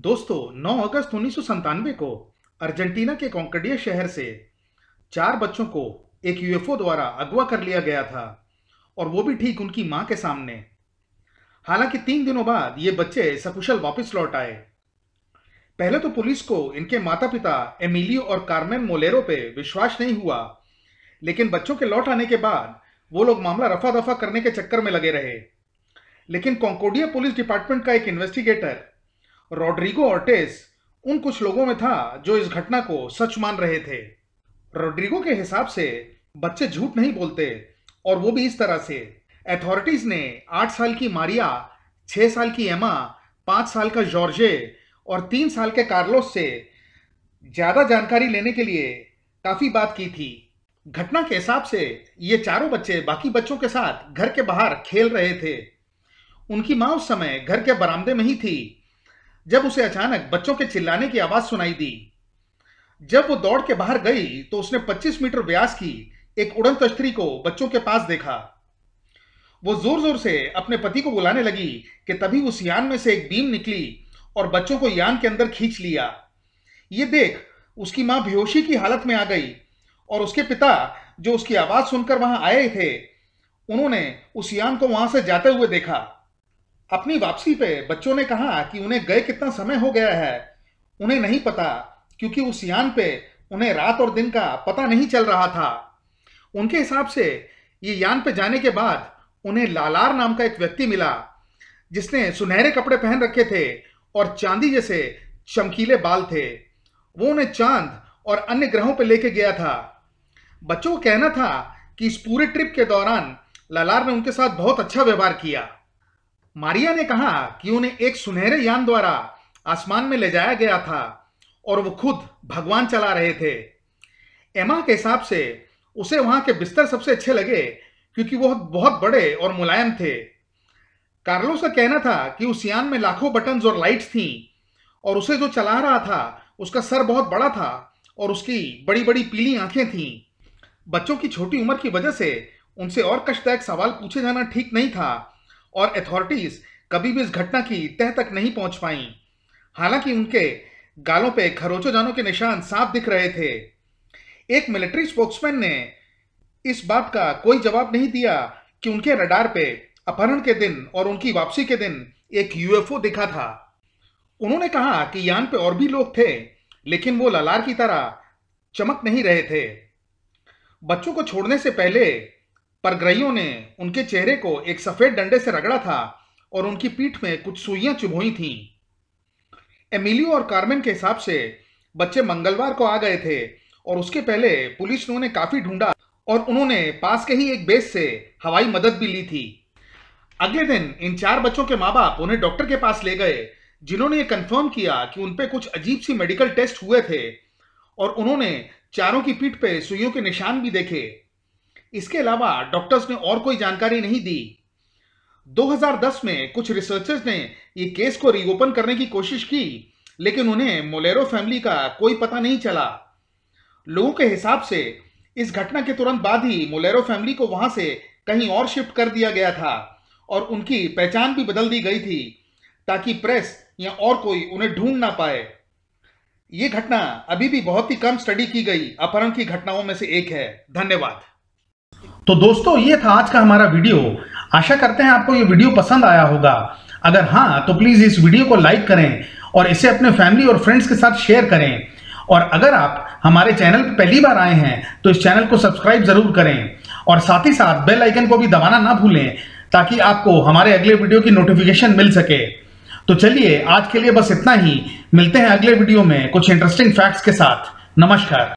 दोस्तों 9 अगस्त उन्नीस को अर्जेंटीना के कॉन्कडिया शहर से चार बच्चों को एक यूएफओ द्वारा अगवा कर लिया गया था और वो भी ठीक उनकी मां के सामने हालांकि तीन दिनों बाद ये बच्चे सकुशल वापस लौट आए पहले तो पुलिस को इनके माता पिता एमिलियो और कार्मेन मोलेरो पे विश्वास नहीं हुआ लेकिन बच्चों के लौट आने के बाद वो लोग मामला रफा दफा करने के चक्कर में लगे रहे लेकिन कॉन्कोडिया पुलिस डिपार्टमेंट का एक इन्वेस्टिगेटर रोड्रिगो ऑर्टेस उन कुछ लोगों में था जो इस घटना को सच मान रहे थे रोड्रिगो के हिसाब से बच्चे झूठ नहीं बोलते और वो भी इस तरह से अथॉरिटीज ने आठ साल की मारिया छह साल की एमा पांच साल का जॉर्जे और तीन साल के कार्लोस से ज्यादा जानकारी लेने के लिए काफी बात की थी घटना के हिसाब से ये चारों बच्चे बाकी बच्चों के साथ घर के बाहर खेल रहे थे उनकी माँ उस समय घर के बरामदे में ही थी जब उसे अचानक बच्चों के चिल्लाने की आवाज सुनाई दी जब वो दौड़ के बाहर गई तो उसने 25 मीटर व्यास की एक उड़न तश्तरी तो को बच्चों के पास देखा वो जोर जोर से अपने पति को बुलाने लगी कि तभी उस यान में से एक बीम निकली और बच्चों को यान के अंदर खींच लिया ये देख उसकी मां बेहोशी की हालत में आ गई और उसके पिता जो उसकी आवाज सुनकर वहां आए थे उन्होंने उस यान को वहां से जाते हुए देखा अपनी वापसी पे बच्चों ने कहा कि उन्हें गए कितना समय हो गया है उन्हें नहीं पता क्योंकि उस यान पे उन्हें रात और दिन का पता नहीं चल रहा था उनके हिसाब से ये यान पे जाने के बाद उन्हें लालार नाम का एक व्यक्ति मिला जिसने सुनहरे कपड़े पहन रखे थे और चांदी जैसे चमकीले बाल थे वो उन्हें चांद और अन्य ग्रहों पर लेके गया था बच्चों को कहना था कि इस पूरे ट्रिप के दौरान लालार ने उनके साथ बहुत अच्छा व्यवहार किया मारिया ने कहा कि उन्हें एक सुनहरे यान द्वारा आसमान में ले जाया गया था और वो खुद भगवान चला रहे थे एमा के हिसाब से उसे वहां के बिस्तर सबसे अच्छे लगे क्योंकि वह बहुत बड़े और मुलायम थे कार्लोस का कहना था कि उस यान में लाखों बटन और लाइट्स थी और उसे जो चला रहा था उसका सर बहुत बड़ा था और उसकी बड़ी बड़ी पीली आंखें थी बच्चों की छोटी उम्र की वजह से उनसे और कष्टदायक सवाल पूछे जाना ठीक नहीं था और अथॉरिटीज कभी भी इस घटना की तह तक नहीं पहुंच पाई हालांकि उनके गालों पे खरोचो जानों के निशान साफ दिख रहे थे एक मिलिट्री स्पोक्समैन ने इस बात का कोई जवाब नहीं दिया कि उनके रडार पे अपहरण के दिन और उनकी वापसी के दिन एक यूएफओ दिखा था उन्होंने कहा कि यान पे और भी लोग थे लेकिन वो ललार की तरह चमक नहीं रहे थे बच्चों को छोड़ने से पहले परग्रहियों ने उनके चेहरे को एक सफेद डंडे से रगड़ा था और उनकी पीठ में कुछ सुइयां चुभोई थीं एमिलियो और कार्मेन के हिसाब से बच्चे मंगलवार को आ गए थे और उसके पहले पुलिस ने उन्हें काफी ढूंढा और उन्होंने पास के ही एक बेस से हवाई मदद भी ली थी अगले दिन इन चार बच्चों के माँ बाप उन्हें डॉक्टर के पास ले गए जिन्होंने ये कंफर्म किया कि उनपे कुछ अजीब सी मेडिकल टेस्ट हुए थे और उन्होंने चारों की पीठ पे सुइयों के निशान भी देखे इसके अलावा डॉक्टर्स ने और कोई जानकारी नहीं दी 2010 में कुछ रिसर्चर्स ने ये केस को रीओपन करने की कोशिश की लेकिन उन्हें मोलेरो फैमिली का कोई पता नहीं चला लोगों के हिसाब से इस घटना के तुरंत बाद ही मोलेरो फैमिली को वहां से कहीं और शिफ्ट कर दिया गया था और उनकी पहचान भी बदल दी गई थी ताकि प्रेस या और कोई उन्हें ढूंढ ना पाए ये घटना अभी भी बहुत ही कम स्टडी की गई अपहरण की घटनाओं में से एक है धन्यवाद तो दोस्तों ये था आज का हमारा वीडियो आशा करते हैं आपको ये वीडियो पसंद आया होगा अगर हाँ तो प्लीज़ इस वीडियो को लाइक करें और इसे अपने फैमिली और फ्रेंड्स के साथ शेयर करें और अगर आप हमारे चैनल पर पहली बार आए हैं तो इस चैनल को सब्सक्राइब ज़रूर करें और साथ ही साथ बेल आइकन को भी दबाना ना भूलें ताकि आपको हमारे अगले वीडियो की नोटिफिकेशन मिल सके तो चलिए आज के लिए बस इतना ही मिलते हैं अगले वीडियो में कुछ इंटरेस्टिंग फैक्ट्स के साथ नमस्कार